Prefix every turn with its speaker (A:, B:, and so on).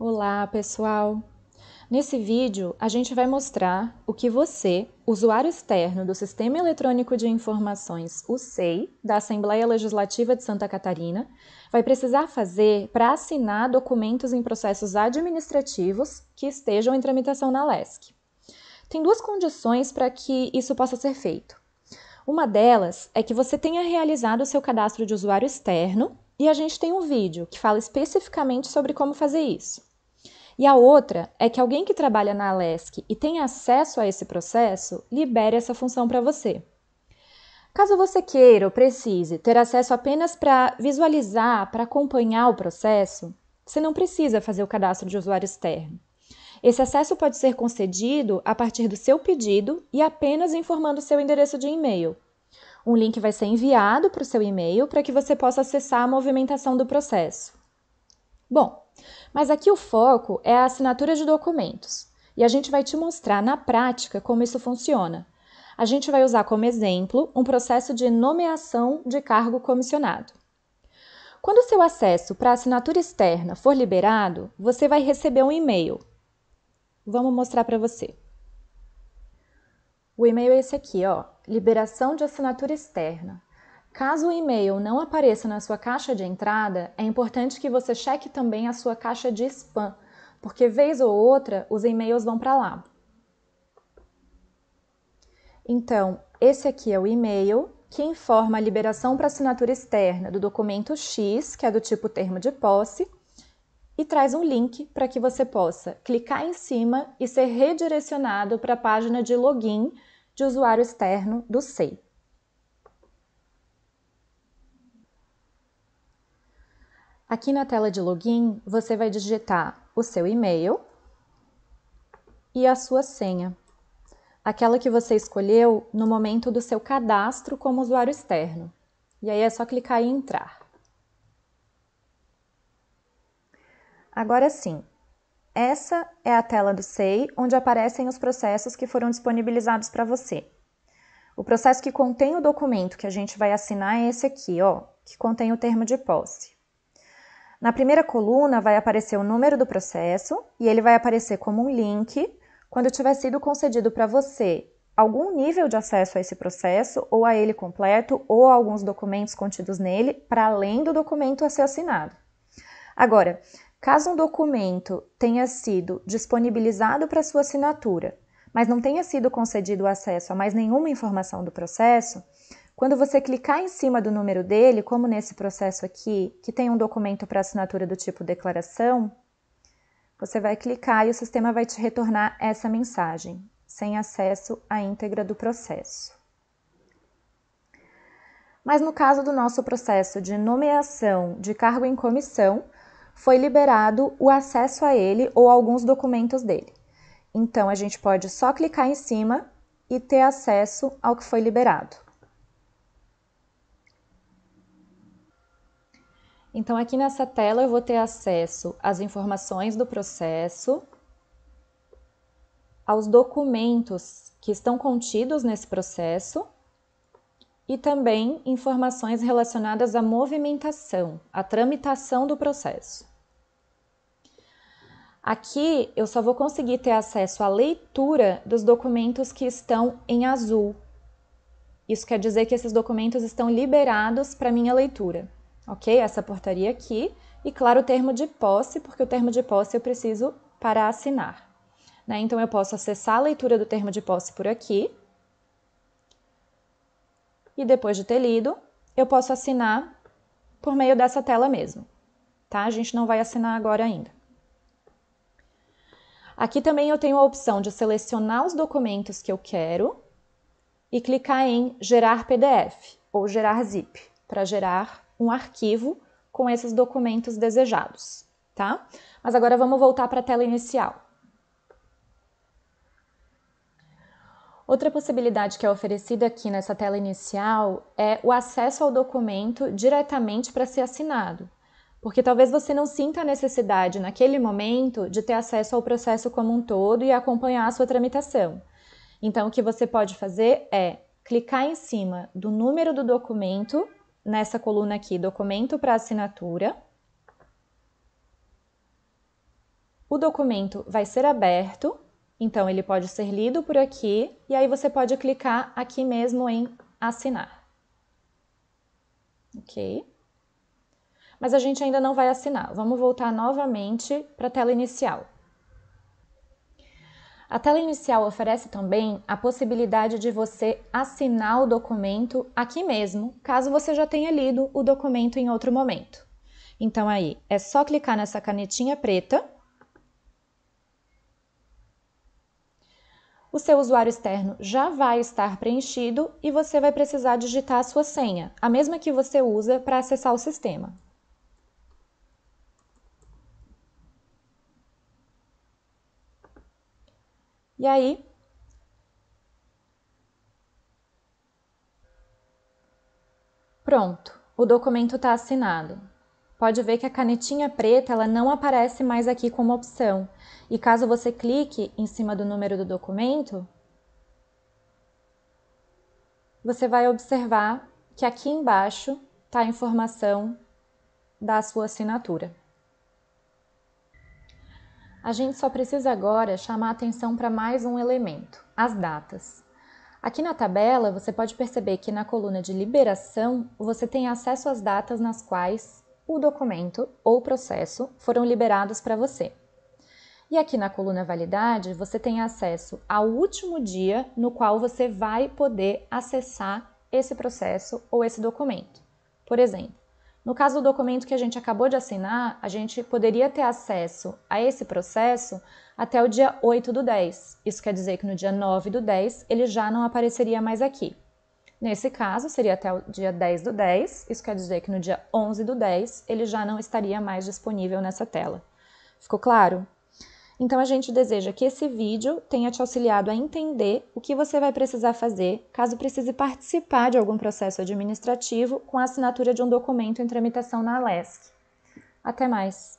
A: Olá, pessoal! Nesse vídeo, a gente vai mostrar o que você, usuário externo do Sistema Eletrônico de Informações, o SEI, da Assembleia Legislativa de Santa Catarina, vai precisar fazer para assinar documentos em processos administrativos que estejam em tramitação na LESC. Tem duas condições para que isso possa ser feito. Uma delas é que você tenha realizado o seu cadastro de usuário externo e a gente tem um vídeo que fala especificamente sobre como fazer isso. E a outra é que alguém que trabalha na Alesc e tem acesso a esse processo libere essa função para você. Caso você queira ou precise ter acesso apenas para visualizar, para acompanhar o processo, você não precisa fazer o cadastro de usuário externo. Esse acesso pode ser concedido a partir do seu pedido e apenas informando o seu endereço de e-mail. Um link vai ser enviado para o seu e-mail para que você possa acessar a movimentação do processo. Bom, mas aqui o foco é a assinatura de documentos e a gente vai te mostrar na prática como isso funciona. A gente vai usar como exemplo um processo de nomeação de cargo comissionado. Quando o seu acesso para assinatura externa for liberado, você vai receber um e-mail. Vamos mostrar para você. O e-mail é esse aqui, ó, liberação de assinatura externa. Caso o e-mail não apareça na sua caixa de entrada, é importante que você cheque também a sua caixa de spam, porque vez ou outra os e-mails vão para lá. Então, esse aqui é o e-mail que informa a liberação para assinatura externa do documento X, que é do tipo termo de posse, e traz um link para que você possa clicar em cima e ser redirecionado para a página de login de usuário externo do SEI. Aqui na tela de login, você vai digitar o seu e-mail e a sua senha, aquela que você escolheu no momento do seu cadastro como usuário externo. E aí é só clicar em entrar. Agora sim, essa é a tela do SEI, onde aparecem os processos que foram disponibilizados para você. O processo que contém o documento que a gente vai assinar é esse aqui, ó, que contém o termo de posse. Na primeira coluna vai aparecer o número do processo e ele vai aparecer como um link quando tiver sido concedido para você algum nível de acesso a esse processo ou a ele completo ou a alguns documentos contidos nele para além do documento a ser assinado. Agora, caso um documento tenha sido disponibilizado para sua assinatura, mas não tenha sido concedido acesso a mais nenhuma informação do processo, quando você clicar em cima do número dele, como nesse processo aqui, que tem um documento para assinatura do tipo declaração, você vai clicar e o sistema vai te retornar essa mensagem, sem acesso à íntegra do processo. Mas no caso do nosso processo de nomeação de cargo em comissão, foi liberado o acesso a ele ou alguns documentos dele. Então a gente pode só clicar em cima e ter acesso ao que foi liberado. Então, aqui nessa tela eu vou ter acesso às informações do processo, aos documentos que estão contidos nesse processo e também informações relacionadas à movimentação, à tramitação do processo. Aqui eu só vou conseguir ter acesso à leitura dos documentos que estão em azul. Isso quer dizer que esses documentos estão liberados para minha leitura ok? Essa portaria aqui. E, claro, o termo de posse, porque o termo de posse eu preciso para assinar. Né? Então, eu posso acessar a leitura do termo de posse por aqui. E depois de ter lido, eu posso assinar por meio dessa tela mesmo. Tá? A gente não vai assinar agora ainda. Aqui também eu tenho a opção de selecionar os documentos que eu quero e clicar em gerar PDF ou gerar zip para gerar um arquivo com esses documentos desejados, tá? Mas agora vamos voltar para a tela inicial. Outra possibilidade que é oferecida aqui nessa tela inicial é o acesso ao documento diretamente para ser assinado, porque talvez você não sinta a necessidade naquele momento de ter acesso ao processo como um todo e acompanhar a sua tramitação. Então, o que você pode fazer é clicar em cima do número do documento nessa coluna aqui, documento para assinatura. O documento vai ser aberto, então ele pode ser lido por aqui e aí você pode clicar aqui mesmo em assinar. Ok? Mas a gente ainda não vai assinar. Vamos voltar novamente para a tela inicial. A tela inicial oferece também a possibilidade de você assinar o documento aqui mesmo, caso você já tenha lido o documento em outro momento. Então aí é só clicar nessa canetinha preta. O seu usuário externo já vai estar preenchido e você vai precisar digitar a sua senha, a mesma que você usa para acessar o sistema. E aí, pronto, o documento está assinado. Pode ver que a canetinha preta ela não aparece mais aqui como opção. E caso você clique em cima do número do documento, você vai observar que aqui embaixo está a informação da sua assinatura. A gente só precisa agora chamar atenção para mais um elemento: as datas. Aqui na tabela, você pode perceber que na coluna de liberação, você tem acesso às datas nas quais o documento ou processo foram liberados para você. E aqui na coluna validade, você tem acesso ao último dia no qual você vai poder acessar esse processo ou esse documento. Por exemplo, no caso do documento que a gente acabou de assinar, a gente poderia ter acesso a esse processo até o dia 8 do 10. Isso quer dizer que no dia 9 do 10 ele já não apareceria mais aqui. Nesse caso, seria até o dia 10 do 10. Isso quer dizer que no dia 11 do 10 ele já não estaria mais disponível nessa tela. Ficou claro? Então a gente deseja que esse vídeo tenha te auxiliado a entender o que você vai precisar fazer caso precise participar de algum processo administrativo com a assinatura de um documento em tramitação na Alesc. Até mais!